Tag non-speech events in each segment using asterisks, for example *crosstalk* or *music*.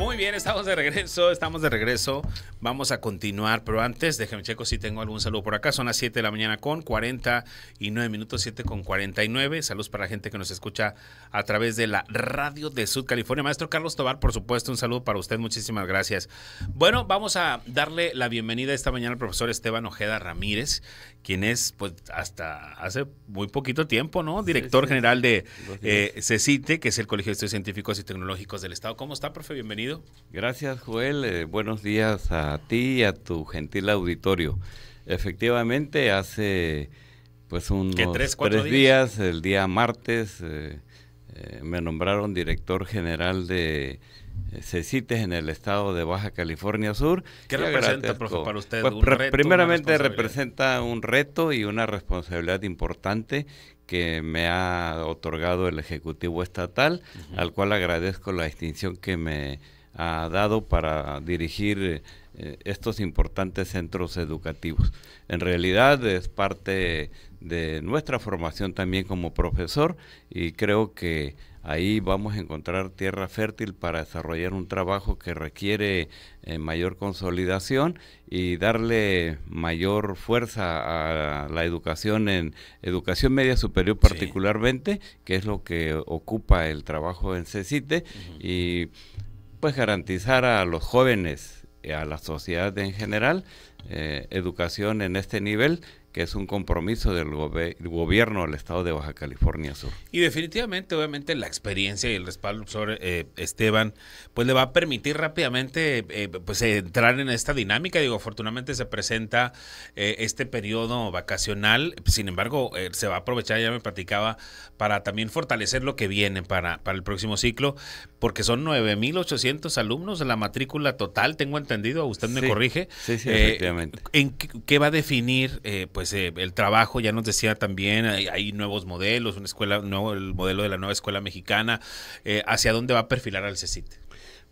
Moin. bien, estamos de regreso, estamos de regreso. Vamos a continuar, pero antes déjenme checo si tengo algún saludo por acá. Son las 7 de la mañana con 49 minutos, 7 con 49. Saludos para la gente que nos escucha a través de la radio de Sud California. Maestro Carlos Tobar, por supuesto, un saludo para usted, muchísimas gracias. Bueno, vamos a darle la bienvenida esta mañana al profesor Esteban Ojeda Ramírez, quien es, pues, hasta hace muy poquito tiempo, ¿no? Director general de eh, CECITE, que es el Colegio de Estudios Científicos y Tecnológicos del Estado. ¿Cómo está, profe? Bienvenido. Gracias, Joel. Eh, buenos días a ti y a tu gentil auditorio. Efectivamente, hace pues unos tres, días? el día martes, eh, eh, me nombraron director general de CECITES en el estado de Baja California Sur. ¿Qué representa, para usted? Pues, primeramente representa un reto y una responsabilidad importante que me ha otorgado el Ejecutivo Estatal, al cual agradezco la distinción que me ha dado para dirigir eh, estos importantes centros educativos. En realidad es parte de nuestra formación también como profesor y creo que ahí vamos a encontrar tierra fértil para desarrollar un trabajo que requiere eh, mayor consolidación y darle mayor fuerza a la educación en educación media superior particularmente, que es lo que ocupa el trabajo en CECITE y pues garantizar a los jóvenes, y a la sociedad en general, eh, educación en este nivel que es un compromiso del gobierno del estado de Baja California Sur. Y definitivamente, obviamente, la experiencia y el respaldo sobre eh, Esteban, pues le va a permitir rápidamente eh, pues entrar en esta dinámica. Digo, afortunadamente se presenta eh, este periodo vacacional, sin embargo, se va a aprovechar, ya me platicaba, para también fortalecer lo que viene para, para el próximo ciclo, porque son 9.800 alumnos, la matrícula total, tengo entendido, usted me corrige. Sí, sí, efectivamente. ¿En qué, va a definir? Pues, pues eh, el trabajo, ya nos decía también, hay, nuevos modelos, una escuela, nuevo, el modelo de la nueva escuela mexicana, eh, ¿hacia dónde va a perfilar al CECIT?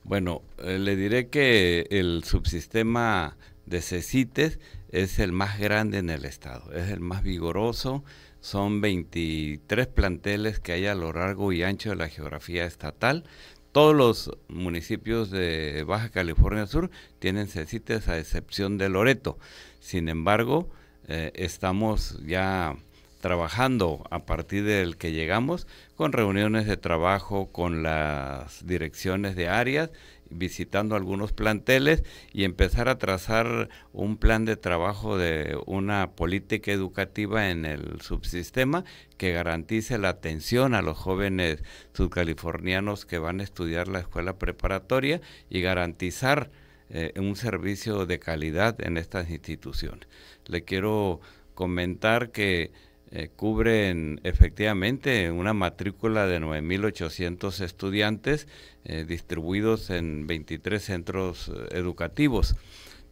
Bueno, eh, le diré que el subsistema de CECITES es el más grande en el estado, es el más vigoroso, son 23 planteles que hay a lo largo y ancho de la geografía estatal, todos los municipios de Baja California Sur tienen CECITES a excepción de Loreto. Sin embargo, eh, estamos ya trabajando a partir del que llegamos con reuniones de trabajo con las direcciones de áreas, visitando algunos planteles y empezar a trazar un plan de trabajo de una política educativa en el subsistema que garantice la atención a los jóvenes subcalifornianos que van a estudiar la escuela preparatoria y garantizar eh, un servicio de calidad en estas instituciones. Le quiero comentar que eh, cubren efectivamente una matrícula de 9.800 estudiantes eh, distribuidos en 23 centros educativos.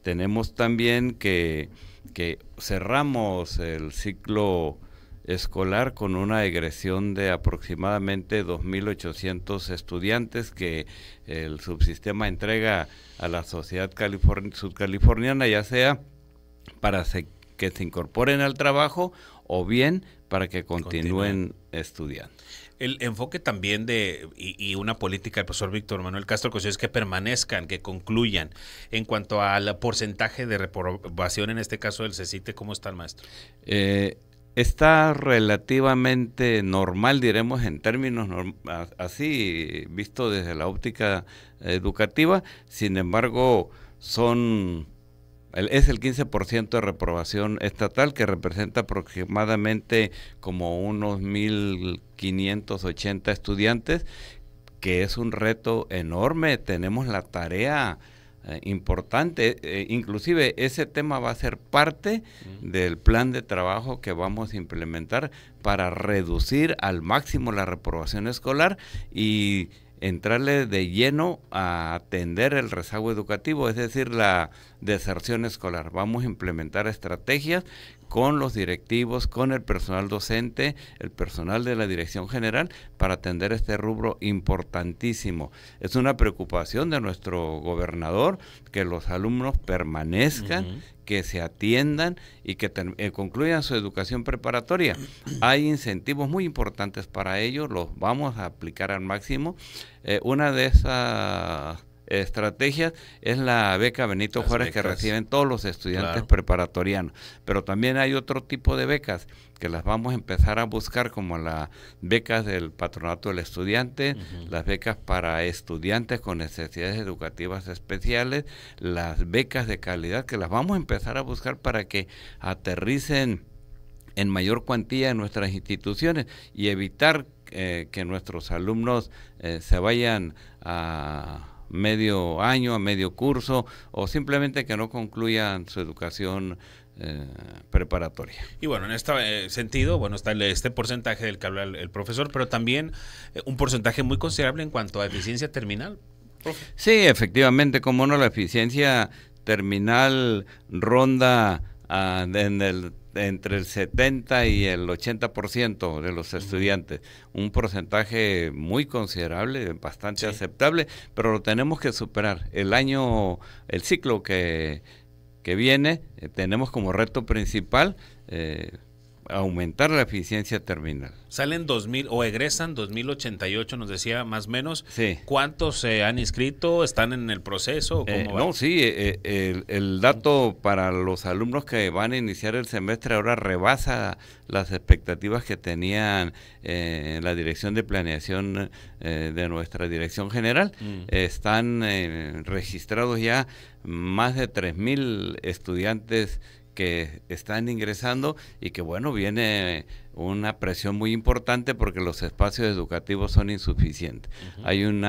Tenemos también que, que cerramos el ciclo escolar con una egresión de aproximadamente 2.800 estudiantes que el subsistema entrega a la sociedad subcaliforniana, ya sea para que se incorporen al trabajo o bien para que continúen estudiando. El enfoque también de, y, una política del profesor Víctor Manuel Castro Cosío es que permanezcan, que concluyan. En cuanto al porcentaje de reprobación, en este caso del CECITE, ¿cómo está el maestro? Eh, está relativamente normal, diremos en términos así, visto desde la óptica educativa, sin embargo, son es el 15% de reprobación estatal que representa aproximadamente como unos 1.580 estudiantes, que es un reto enorme. Tenemos la tarea eh, importante. Eh, inclusive ese tema va a ser parte del plan de trabajo que vamos a implementar para reducir al máximo la reprobación escolar y entrarle de lleno a atender el rezago educativo, es decir, la deserción escolar. Vamos a implementar estrategias con los directivos, con el personal docente, el personal de la dirección general, para atender este rubro importantísimo. Es una preocupación de nuestro gobernador que los alumnos permanezcan, que se atiendan y que eh, concluyan su educación preparatoria. *clears throat* Hay incentivos muy importantes para ello, los vamos a aplicar al máximo. Eh, una de esas estrategias es la beca Benito Juárez que reciben todos los estudiantes preparatorianos. Pero también hay otro tipo de becas que las vamos a empezar a buscar como las becas del patronato del estudiante, las becas para estudiantes con necesidades educativas especiales, las becas de calidad que las vamos a empezar a buscar para que aterricen en mayor cuantía en nuestras instituciones y evitar eh, que nuestros alumnos eh, se vayan a medio año, a medio curso, o simplemente que no concluyan su educación eh, preparatoria. Y bueno, en este eh, sentido, bueno, está este porcentaje del que habla el, profesor, pero también eh, un porcentaje muy considerable en cuanto a eficiencia terminal. Sí, efectivamente, como no, la eficiencia terminal ronda Ah, en el, entre el 70 y el 80% de los estudiantes. Un porcentaje muy considerable, bastante aceptable, pero lo tenemos que superar. El año, el ciclo que, viene, eh, tenemos como reto principal eh, aumentar la eficiencia terminal. Salen 2.000 o egresan 2.088, nos decía más o menos. Sí. ¿Cuántos se han inscrito? ¿Están en el proceso? ¿Cómo eh, no, sí, eh, eh, el, dato para los alumnos que van a iniciar el semestre ahora rebasa las expectativas que tenían la dirección de planeación de nuestra dirección general. Mm. Están registrados ya más de 3.000 estudiantes que están ingresando y que bueno, viene una presión muy importante porque los espacios educativos son insuficientes. Hay un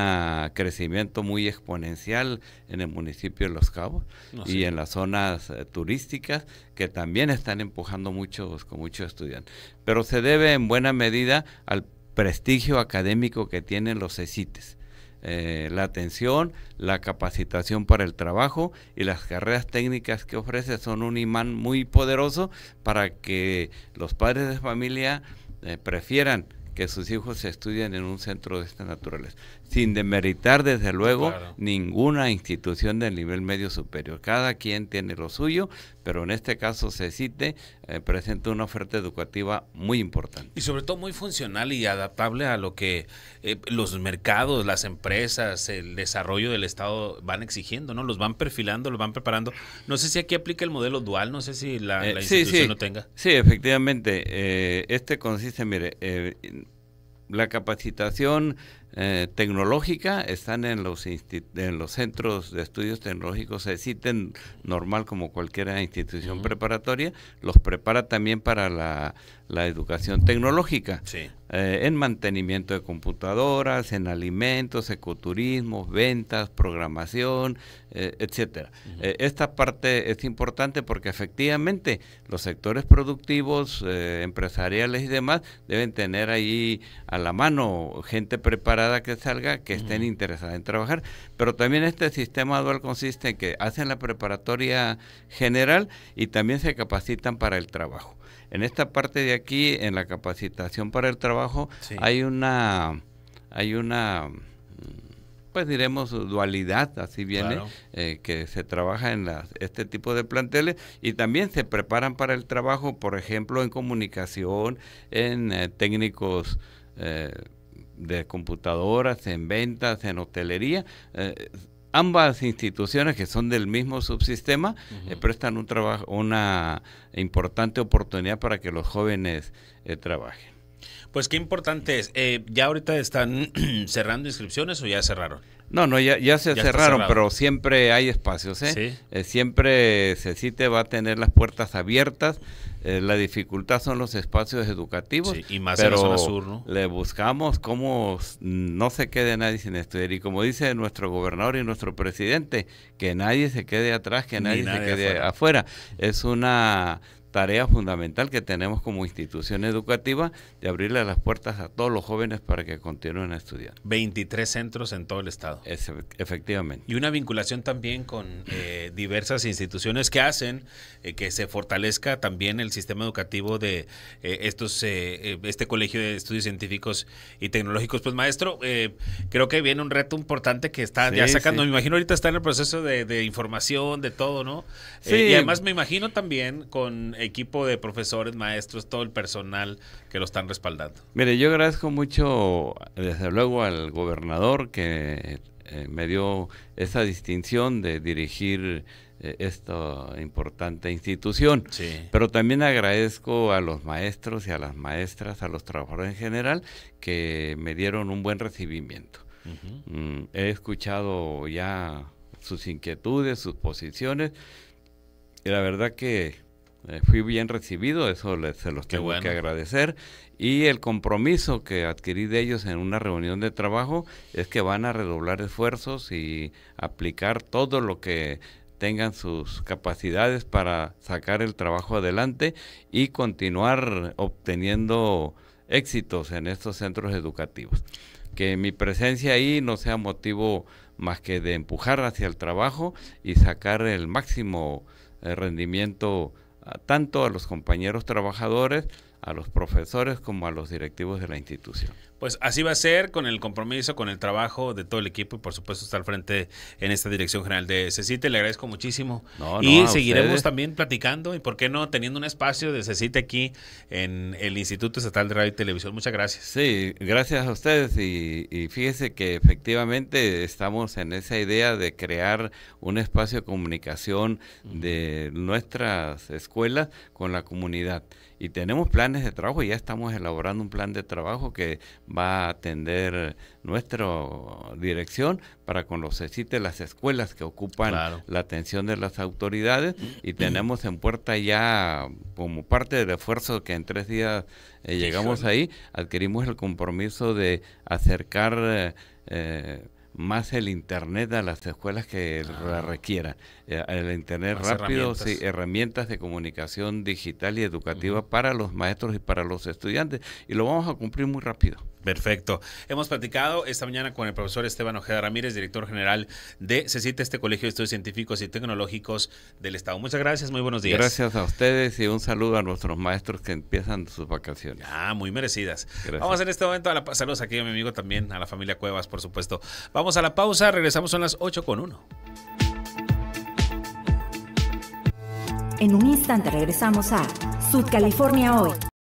crecimiento muy exponencial en el municipio de Los Cabos y en las zonas eh, turísticas que también están empujando muchos con muchos estudiantes. Pero se debe en buena medida al prestigio académico que tienen los e CECITES. Eh, la atención, la capacitación para el trabajo y las carreras técnicas que ofrece son un imán muy poderoso para que los padres de familia eh, prefieran que sus hijos se estudien en un centro de esta naturaleza sin demeritar desde luego ninguna institución del nivel medio superior. Cada quien tiene lo suyo, pero en este caso CECITE eh, presenta una oferta educativa muy importante. Y sobre todo muy funcional y adaptable a lo que eh, los mercados, las empresas, el desarrollo del Estado van exigiendo, ¿no? Los van perfilando, los van preparando. No sé si aquí aplica el modelo dual, no sé si la, eh, institución lo tenga. Sí, efectivamente. este consiste, mire, la capacitación eh, tecnológica están en los, en los centros de estudios tecnológicos, se citen normal como cualquier institución preparatoria, los prepara también para la, educación tecnológica, eh, en mantenimiento de computadoras, en alimentos, ecoturismo, ventas, programación, eh, etcétera. esta parte es importante porque efectivamente los sectores productivos, empresariales y demás deben tener ahí a la mano gente preparada que salga que estén interesadas en trabajar. Pero también este sistema dual consiste en que hacen la preparatoria general y también se capacitan para el trabajo. En esta parte de aquí, en la capacitación para el trabajo, hay una, hay una, mm, pues diremos dualidad, así viene, eh, que se trabaja en este tipo de planteles y también se preparan para el trabajo, por ejemplo, en comunicación, en eh, técnicos eh, de computadoras, en ventas, en hotelería. Eh, ambas instituciones que son del mismo subsistema eh, prestan un trabajo, una importante oportunidad para que los jóvenes eh, trabajen. Pues qué importante es. Eh, ¿Ya ahorita están *clears throat* cerrando inscripciones o ya cerraron? No, no, ya, se cerraron, pero siempre hay espacios. ¿eh? eh siempre CECITE va a tener las puertas abiertas. Eh, la dificultad son los espacios educativos. Sí, y más pero en zona sur, ¿no? Le buscamos cómo no se quede nadie sin estudiar. Y como dice nuestro gobernador y nuestro presidente, que nadie se quede atrás, que nadie, se quede afuera. Es una tarea fundamental que tenemos como institución educativa de abrirle las puertas a todos los jóvenes para que continúen estudiando. 23 centros en todo el estado. efectivamente. Y una vinculación también con eh, diversas instituciones que hacen eh, que se fortalezca también el sistema educativo de eh, estos este Colegio de Estudios Científicos y Tecnológicos. Pues maestro, creo que viene un reto importante que está ya sacando, me imagino ahorita está en el proceso de, información, de todo, ¿no? y además me imagino también con equipo de profesores, maestros, todo el personal que lo están respaldando. Mire, yo agradezco mucho, desde luego, al gobernador que eh, me dio esa distinción de dirigir eh, esta importante institución. Sí. Pero también agradezco a los maestros y a las maestras, a los trabajadores en general, que me dieron un buen recibimiento. Mm, he escuchado ya sus inquietudes, sus posiciones, y la verdad que eh, fui bien recibido, eso se los tengo que agradecer. Y el compromiso que adquirí de ellos en una reunión de trabajo es que van a redoblar esfuerzos y aplicar todo lo que tengan sus capacidades para sacar el trabajo adelante y continuar obteniendo éxitos en estos centros educativos. Que mi presencia ahí no sea motivo más que de empujar hacia el trabajo y sacar el máximo eh, rendimiento tanto a los compañeros trabajadores, a los profesores como a los directivos de la institución. Pues así va a ser con el compromiso, con el trabajo de todo el equipo y por supuesto estar frente en esta dirección general de CECITE. Le agradezco muchísimo. y seguiremos también platicando y, ¿por qué no?, teniendo un espacio de CECITE aquí en el Instituto Estatal de Radio y Televisión. Muchas gracias. Sí, gracias a ustedes y, y fíjese que efectivamente estamos en esa idea de crear un espacio de comunicación de nuestras escuelas con la comunidad y tenemos planes de trabajo, ya estamos elaborando un plan de trabajo que va a atender nuestra dirección para con los CECITE las escuelas que ocupan la atención de las autoridades y mm. tenemos en puerta ya como parte del esfuerzo que en tres días eh, llegamos ahí, adquirimos el compromiso de acercar... Eh, más el Internet a las escuelas que ah. la requieran. Eh, el Internet rápido, herramientas. herramientas de comunicación digital y educativa para los maestros y para los estudiantes. Y lo vamos a cumplir muy rápido. Perfecto. Hemos platicado esta mañana con el profesor Esteban Ojeda Ramírez, director general de CECITE, este Colegio de Estudios Científicos y Tecnológicos del Estado. Muchas gracias, muy buenos días. Gracias a ustedes y un saludo a nuestros maestros que empiezan sus vacaciones. Ah, muy merecidas. Vamos en este momento a la saludos aquí a mi amigo también, a la familia Cuevas, por supuesto. Vamos a la pausa, regresamos a las 8 con uno. En un instante regresamos a Sud California hoy.